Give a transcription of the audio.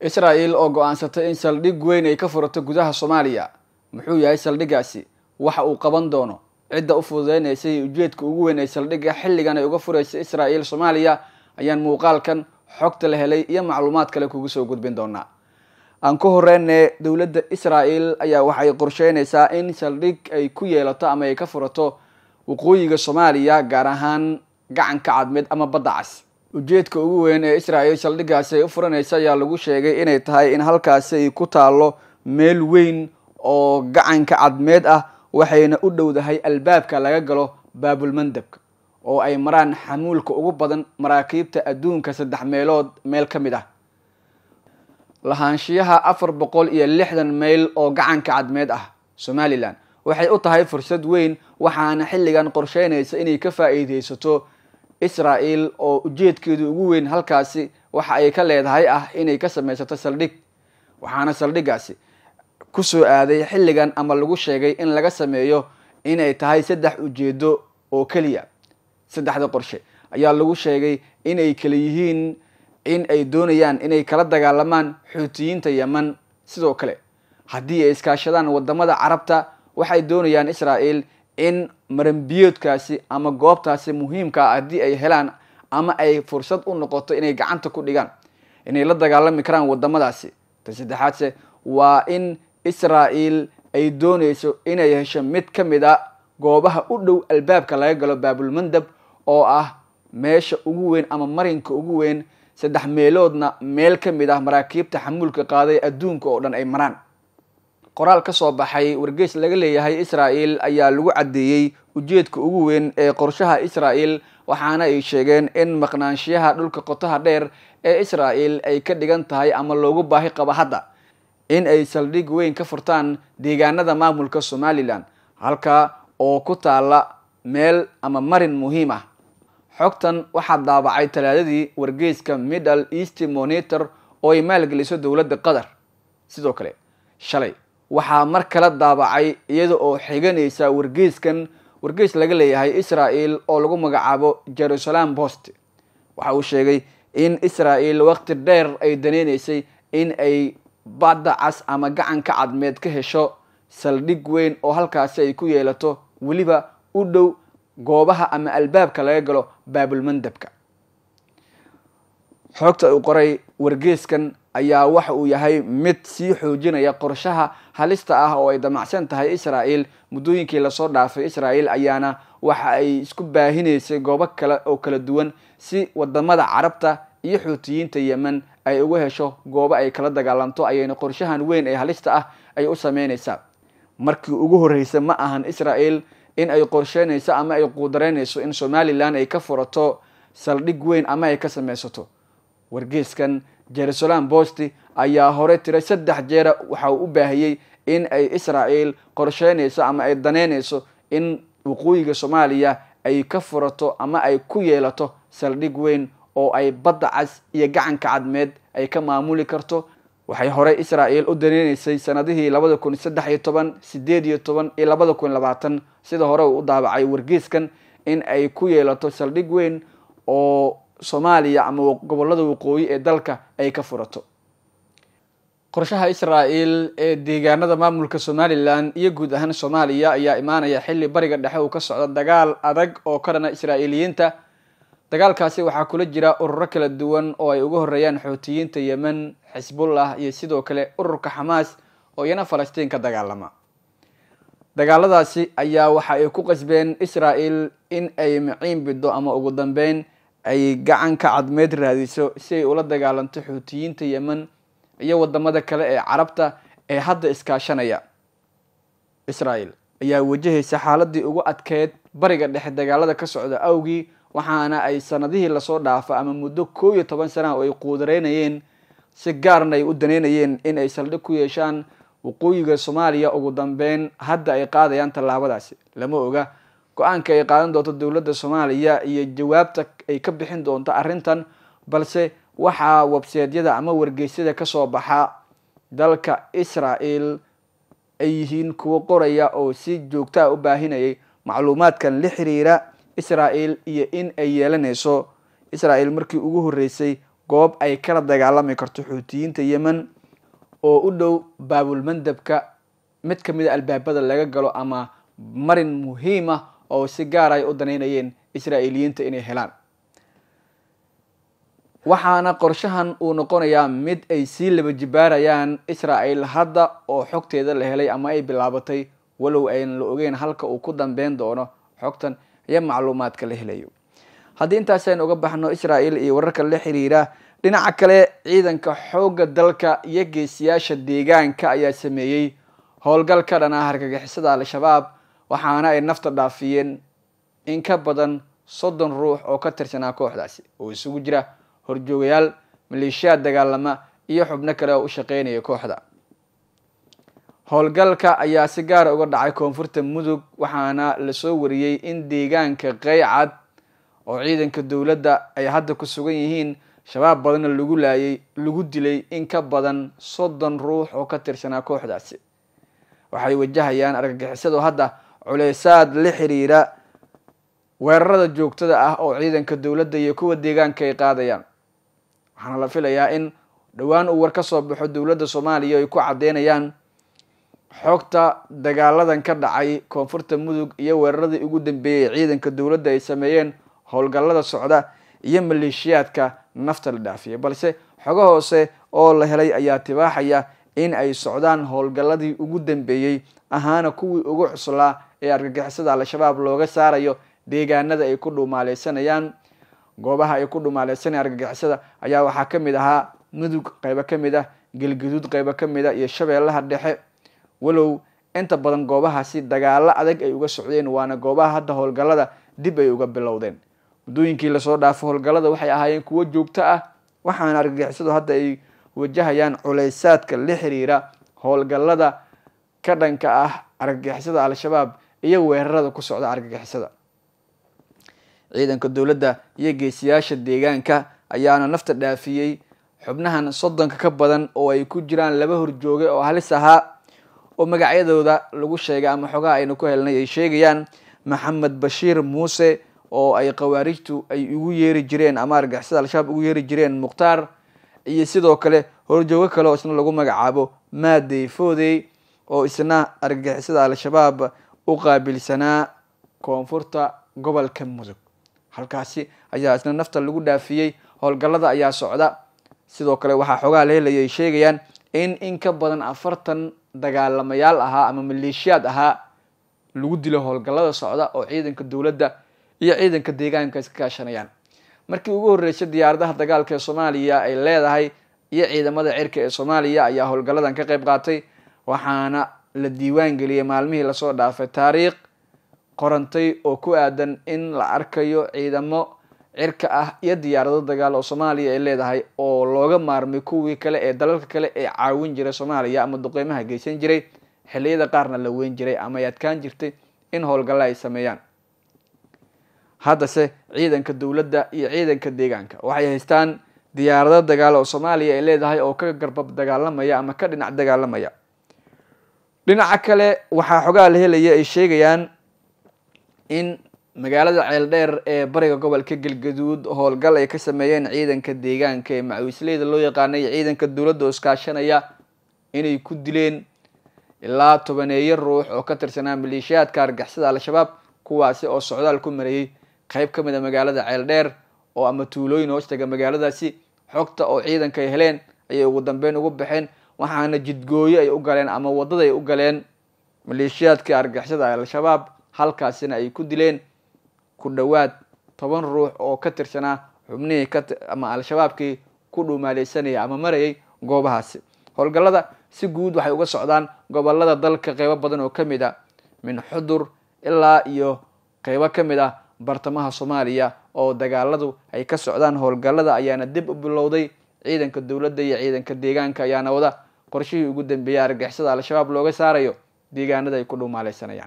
israa'el oo go-aansatay in saldhig weyn ay ka furato gudaha soomaaliya muxuu yahay saldhiggaasi waxa uu qaban doono cidda u fududeynaysa ujeedka ugu weyn ee saldhigga xilligan ay uga furaysa israa'el soomaaliya ayaan muuqaalkan xogta la helay iyo macluumaad kale kugu soo gudbin doonaa aan ku horeyne dowladda israa'el ayaa waxay qorsheynaysaa in saldhig ay ku yeelato ama ay ka furato waqooyiga soomaaliya gaar ahaan gacanka cadmeed ama badda cas ujeedka ugu weyn ee israel saldhiggaasi ay u furanaysa ayaa lagu sheegay inay tahay in halkaasi ay ku taallo meel weyn oo gacanka cadmeed ah waxayna u dhowdahay albaabka laga galo baabulmandabka oo ay maraan xamuulka ugu badan maraakiibta adduunka saddex meelood meel ka mid ah lahaanshiyaha afar boqol iyo lixdan mayl oo gacanka cadmeed ah somalilan waxay u tahay fursad weyn waxaana xilligan qorsheynaysa inay ka faa'iideysato israa'el oo ujeedkeedu ugu weyn halkaasi waxa ay ka leedahay ah inay ka samaysato saldhig waxaana saldhigaasi kusoo aaday xilligan ama lagu sheegay in laga sameeyo inay tahay saddex ujeedo oo keliya saddexda qorshe ayaa lagu sheegay inay kala yihiin in ay doonayaan inay kala dagaalamaan xuutiyiinta yeman sidoo kale haddii ay iskaashadaan wadamada carabta waxay doonayaan israa'el in marambiyoodkaasi ama goobtaasi muhiimka ah haddii ay helaan ama ay fursad u noqoto inay gacanta ku dhigaan inay la dagaalami karaan wadamadaasi ta saddexaadse waa in israel ay doonayso inay hesho mid ka mid a ah goobaha u dhow albaabka laga galo baabulmandab oo ah meesha ugu weyn ama marinka ugu weyn saddex meeloodna meel ka mid ah maraakiibta xamuulka qaaday adduunka oo dhan ay maraan qoraal ka soo baxay wargeys laga leeyahay israa'el ayaa lagu caddeeyey ujeedka ugu weyn ee qorshaha israa'el waxaana ay sheegeen in maqnaanshiyaha dhulka qotaha dheer ee israa'el ay ka dhigan tahay ama loogu baahi qabo hadda in ay saldhig weyn ka furtaan deegaanada maamulka somalilan halka oo ku taalla meel ama marin muhiim ah xogtan waxaa daabacay talaadadii wargeyska middle east monitor oo ay maalgeliso dowladda qatar sidoo kale shalay waxaa mar kale daabacay iyada oo xiganaysa wargeyskan wargeys laga leeyahay israel oo lagu magacaabo jerusalem post waxa uu sheegay in israel waqti dheer ay daneynaysay in ay badda cas ama gacanka cadmeed ka hesho saldhig weyn oo halkaasi ay ku yeelato weliba u dhow goobaha ama albaabka laga galo baabulmandabka xogta uu qoray wargeeskan ayaa waxa uu yahay mid sii xoojinaya qorshaha halista ah oo ay damacsan tahay israel muddooyinkii lasoo dhaafay israel ayaana waxa ay isku baahinaysay goobo kale oo kala duwan si wadamada carabta iyo xuutiyiinta yemen ay uga hesho goobo ay kala dagaalanto ayayna qorshahan weyn ee halista ah ay u sameynaysaa markii ugu horreysa ma ahan israel in ay qorsheynayso ama ay quudareynayso in somalilan ay ka furato saldhig weyn ama ay ka sameysato wargeyskan jerusalem bosti ayaa hore tiray saddex jeera waxa uu u baahiyey in ay israael qorsheynayso ama ay daneynayso in waqooyiga soomaaliya ay ka furato ama ay ku yeelato saldhig weyn oo ay badda cas iyo gacanka cadmeed ay ka maamuli karto waxay hore israael u danaynaysay sannadihii labada kun saddex iyo toban sideed iyo toban iyo labada kun labaatan sida hore uu u daabacay wargeyskan in ay ku yeelato saldhig weyn oo soomaaliya ama gobolada waqooyi ee dalka ay ka furato qorshaha israel ee deegaanada maamulka somalilan iyo guud ahaan soomaaliya ayaa imaanaya xilli bariga dhexe uu ka socda dagaal adag oo ka dhana israa'iiliyiinta dagaalkaasi waxaa kula jira ururo kala duwan oo ay ugu horeeyaan xootiyiinta yemen xisbullah iyo sidoo kale ururka xamaas oo iyana falastiin ka dagaalama dagaaladaasi ayaa waxa ay ku qasbeen israel in ay maciin biddo ama ugu dambeyn gacan ka cadmeed raadiso si ay ula dagaalanto xuutiyiinta yemen iyo wadamada kale ee carabta ee hadda iskaashanaya israel ayaa wajahaysa xaaladii ugu adkeyd bariga dhexe dagaalada ka socda awgii waxaana ay sannadihii lasoo dhaafa ama muddo koo iyo toban sanaha oo ay quudareynayeen si gaarna ay u daneynayeen in ay saldhig ku yeeshaan waqooyiga soomaaliya ugu dambeyn hadda ay qaadayaan tallaabadaasi lama oga go-aanka ay qaadan doonto dowladda soomaaliya iyo jawaabta ay ka bixin doonto arrintan balse waxaa webseedyada ama wargeysyada kasoo baxa dalka israel ay yihiin kuwo qoraya oo si joogtaa u baahinayay macluumaadkan la xiriira israel iyo in ay yeelanayso israel markii ugu horreysay goob ay kala dagaalami karto xuutiyiinta yemen oo u dhow baabulmandabka mid ka mid a ah albaabada laga galo ama marin muhiim ah oo si gaara ay u danaynayeen israa'iiliyiinta inay helaan waxaana qorshahan uu noqonayaa mid ay sii laba jibaarayaan israa'il hadda oo xogteeda la helay ama ay bilaabatay walow aynan la ogeyn halka uu ku dambeyn doono xogtan iyo macluumaadka la helayo haddii intaasaynu uga baxno israa'il iyo wararka la xiriira dhinaca kale ciidanka xoogga dalka iyo geesiyaasha deegaanka ayaa sameeyey howlgal ka dhanaa hargagixisada al-shabaab waxaana ay nafta dhaafiyeen in ka badan soddon ruux oo ka tirsanaa kooxdaasi oo isugu jira horjoogayaal maleeshiyaad dagaalama iyo xubno kale oo u shaqeynaya kooxda howlgalka ayaa si gaara ah uga dhacay koonfurta mudug waxaana lasoo wariyey in deegaanka qeycad oo ciidanka dowladda ay hadda ku sugan yihiin shabaab badanna lagu laayay lagu dilay in ka badan soddon ruux oo ka tirsanaa kooxdaasi waxay wajahayaan argagixisadu hadda culeysaad la xiriira weerarada joogtada ah oo ciidanka dowladda iyo kuwa deegaanka ay qaadayaan waxaana la filayaa in dhowaan uu war ka soo baxo dowladda soomaaliya ay ku caddeynayaan xogta dagaaladan ka dhacay koonfurta mudug iyo weeraradii ugu dambeeyay ciidanka dowladda ay sameeyeen howlgallada socda iyo maleeshiyaadka nafta la dhaafiyay balse xogo hoose oo la helay ayaa tibaaxaya in ay socdaan howlgalladii ugu dambeeyey ahaana kuwii ugu cuslaa ee argagixisada al-shabaab looga saarayo deegaanada ay ku dhuumaaleysanayaan goobaha ay ku dhumaaleysanaya argagixisada ayaa waxaa kamid ahaa mudug qeybo mid ah galguduud qeybo mid a ah, iyo shabeellaha dhexe walow inta badan goobahaasi dagaalo adag ay uga socdeen waana goobaha hadda howlgallada dib ay uga bilowdeen muddooyinkii lasoo dhaafo howlgallada waxay ahaayeen kuwo joogto ah waxaana argagixisadu hadda ay wajahayaan culaysaadka la xiriira howlgallada ka dhanka ah argagixisada al-shabaab iyo weerarada ku socda argagixisada ciidanka dowladda iyo geesiyaasha deegaanka ayaana nafta dhaafiyey xubnahan soddonka ka badan oo ay ku jiraan laba horjooge oo halis ahaa oo magacyadooda lagu sheegay ama xogaha aynu ku helnay ay sheegayaan maxamed bashiir muuse oo ay khawaarijtu ay ugu yeeri jireen ama argagixisada al-shabaab ugu yeeri jireen mukhtaar iyo sidoo kale horjoogo kale oo isna lagu magacaabo maadey foodey oo isna argagixisada al-shabaab u qaabilsanaa koonfurta gobolka mudug halkaasi ayaa isna nafta lagu dhaafiyey howlgallada ayaa socda sidoo kale waxaa xoogaa lehelaya ay sheegayaan in in ka badan afartan dagaalamayaal ahaa ama maleeshiyaad ahaa lagu dilo howlgallada socda oo ciidanka dowladda iyo ciidanka deegaanka iska kaashanayaan markii ugu horreysay diyaaradaha dagaalka ee soomaaliya ay leedahay iyo ciidamada cirka ee soomaaliya ayaa howlgalladan ka qayb qaatay waxaana la diiwaan geliyay maalmihii lasoo dhaafay taariikh qorantay oo ku aadan in la arkayo ciidamo cirka ah iyo diyaarado dagaal oo soomaaliya ay leedahay oo looga maarmay kuwii kale ee dalalka kale ee caawin jiray soomaaliya ama duqeymaha geysan jiray xilliyada qaarna la weyn jiray ama ay adkaan jirtay in howlgalla ay sameeyaan haddase ciidanka dowladda iyo ciidanka deegaanka waxay haystaan diyaarado dagaal oo soomaaliya ay leedahay oo ka garbab dagaalamaya ama ka dhinac dagaalamaya dhinaca kale waxaa xogaa la helaya ay sheegayaan in magaalada ceeldheer ee bariga gobolka galgaduud howlgal ay ka sameeyeen ciidanka deegaanka ee macawisleyda loo yaqaanay ciidanka dowladda oo iskaashanaya inay ku dileen ilaa tobaneeyo ruux oo ka tirsanaa maleeshiyaadka argixisada al-shabaab kuwaasi oo socdaal ku marayay qeyb ka mid a ah magaalada ceeldheer oo ama tuulooyin hoostaga magaaladaasi xogta oo ciidanka ay heleen ayay ugu dambeyn ugu baxeen waxaana jidgooyo ay u galeen ama ay u galeen maleeshiyaadkii argixisada al-shabaab halkaasina ay ku dileen ku dhowaad toban ruux oo ka tirsanaa xubnihii ama al-shabaabkii ku dhuumaaleysanaya ama marayay goobahaasi howlgallada si guud waxay uga socdaan gobolada dalka qeybo badan oo ka mid a ah, min xudur ilaa iyo qeybo ka mid ah bartamaha soomaaliya oo dagaaladu ay ka socdaan howlgallada ayaana dib u bilowday ciidanka dowladda iyo ciidanka deegaanka ayaana wada qorshihii ugu dambeeyey argagixisada al-shabaab looga saarayo deegaanada ay ku dhumaalaysanayaan